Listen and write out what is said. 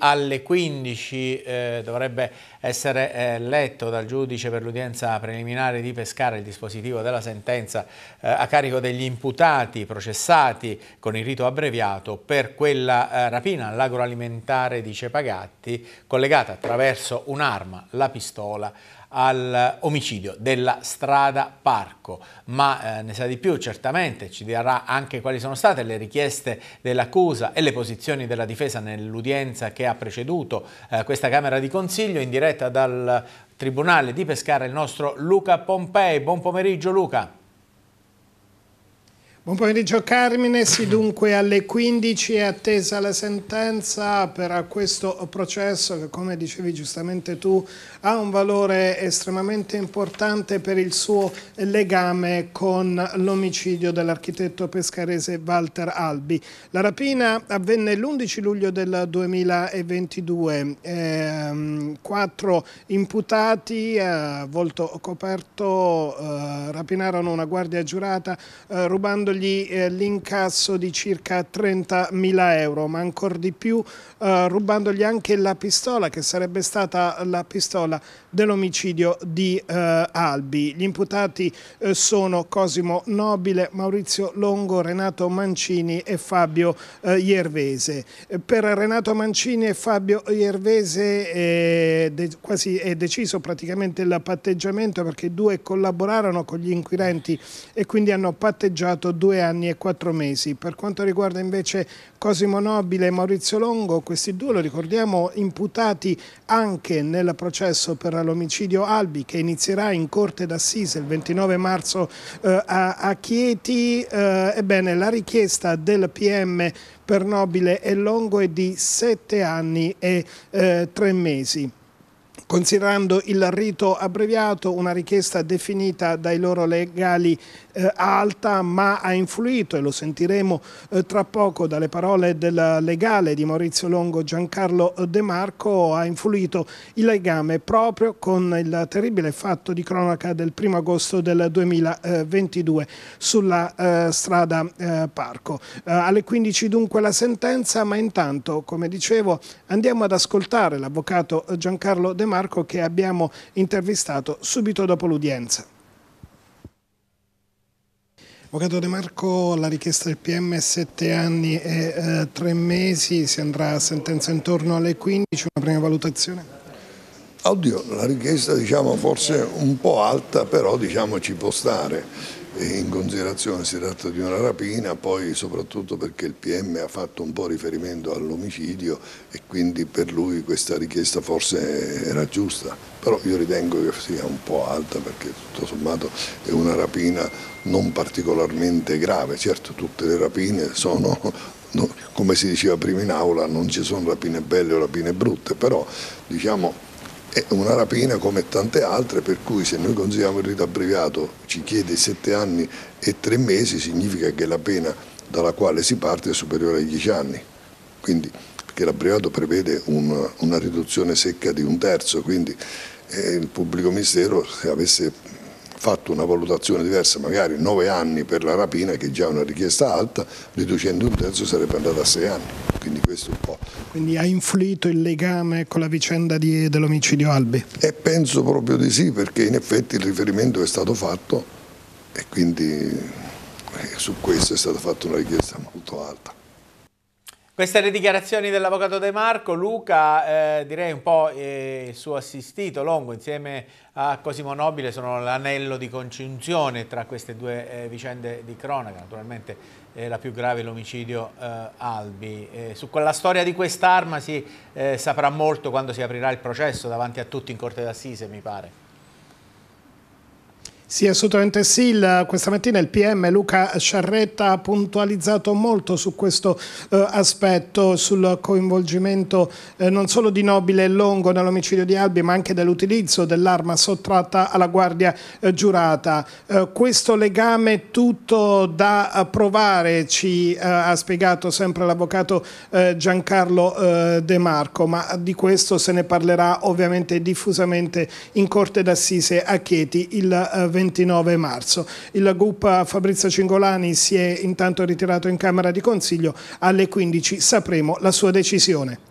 alle 15 eh, dovrebbe essere eh, letto dal giudice per l'udienza preliminare di Pescara il dispositivo della sentenza eh, a carico degli imputati processati con il rito abbreviato per quella eh, rapina all'agroalimentare di Cepagatti collegata attraverso un'arma, la pistola, al eh, omicidio della strada Parco, ma eh, ne sa di più certamente, ci dirà anche quali sono state le richieste dell'accusa e le posizioni della difesa nell'udienza che ha ha preceduto eh, questa Camera di Consiglio in diretta dal Tribunale di Pescara il nostro Luca Pompei. Buon pomeriggio Luca. Buon pomeriggio Carmine, sì dunque alle 15 è attesa la sentenza per questo processo che come dicevi giustamente tu ha un valore estremamente importante per il suo legame con l'omicidio dell'architetto pescarese Walter Albi. La rapina avvenne l'11 luglio del 2022, ehm, quattro imputati a eh, volto coperto eh, rapinarono una guardia giurata eh, rubandogli togli eh, l'incasso di circa 30.000 euro, ma ancora di più eh, rubandogli anche la pistola che sarebbe stata la pistola dell'omicidio di eh, Albi. Gli imputati eh, sono Cosimo Nobile, Maurizio Longo, Renato Mancini e Fabio eh, Iervese. Eh, per Renato Mancini e Fabio Iervese è, de è deciso praticamente il patteggiamento perché i due collaborarono con gli inquirenti e quindi hanno patteggiato due anni e quattro mesi. Per quanto riguarda invece Cosimo Nobile e Maurizio Longo, questi due lo ricordiamo imputati anche nel processo per l'omicidio Albi che inizierà in corte d'assise il 29 marzo eh, a, a, Chieti. Eh, ebbene, la richiesta del PM per Nobile e Longo è di sette anni e eh, tre mesi considerando il rito abbreviato una richiesta definita dai loro legali eh, alta ma ha influito e lo sentiremo eh, tra poco dalle parole del legale di Maurizio Longo Giancarlo eh, De Marco ha influito il legame proprio con il terribile fatto di cronaca del 1 agosto del 2022 sulla eh, strada eh, Parco. Eh, alle 15 dunque la sentenza ma intanto come dicevo andiamo ad ascoltare l'avvocato Giancarlo De Marco Marco che abbiamo intervistato subito dopo l'udienza. Avvocato De Marco, la richiesta del PM è 7 anni e 3 eh, mesi, si andrà a sentenza intorno alle 15, una prima valutazione? Oddio, la richiesta diciamo, forse un po' alta, però diciamo, ci può stare in considerazione si tratta di una rapina, poi soprattutto perché il PM ha fatto un po' riferimento all'omicidio e quindi per lui questa richiesta forse era giusta, però io ritengo che sia un po' alta perché tutto sommato è una rapina non particolarmente grave, certo tutte le rapine sono come si diceva prima in aula non ci sono rapine belle o rapine brutte, però diciamo è una rapina come tante altre, per cui se noi consideriamo il rito abbreviato ci chiede 7 anni e 3 mesi, significa che la pena dalla quale si parte è superiore ai 10 anni. Quindi, perché l'abbreviato prevede un, una riduzione secca di un terzo, quindi eh, il pubblico ministero se avesse fatto una valutazione diversa, magari 9 anni per la rapina, che è già una richiesta alta, riducendo un terzo sarebbe andata a 6 anni quindi questo un po'. Quindi ha influito il legame con la vicenda di, dell'omicidio Albi? E penso proprio di sì, perché in effetti il riferimento è stato fatto e quindi eh, su questo è stata fatta una richiesta molto alta. Queste le dichiarazioni dell'avvocato De Marco, Luca eh, direi un po' eh, il suo assistito Longo insieme a Cosimo Nobile sono l'anello di congiunzione tra queste due eh, vicende di cronaca, naturalmente eh, la più grave è l'omicidio eh, Albi. Eh, su quella storia di quest'arma si saprà molto quando si aprirà il processo davanti a tutti in Corte d'Assise mi pare. Sì, assolutamente sì. Il, questa mattina il PM Luca Sciarretta ha puntualizzato molto su questo eh, aspetto, sul coinvolgimento eh, non solo di Nobile e Longo nell'omicidio di Albi, ma anche dell'utilizzo dell'arma sottratta alla guardia eh, giurata. Eh, questo legame tutto da eh, provare, ci eh, ha spiegato sempre l'avvocato Giancarlo De Marco, ma di questo se ne parlerà ovviamente diffusamente in Corte d'Assise a Chieti il 20. 29 marzo. Il GUP Fabrizio Cingolani si è intanto ritirato in Camera di Consiglio, alle 15 sapremo la sua decisione.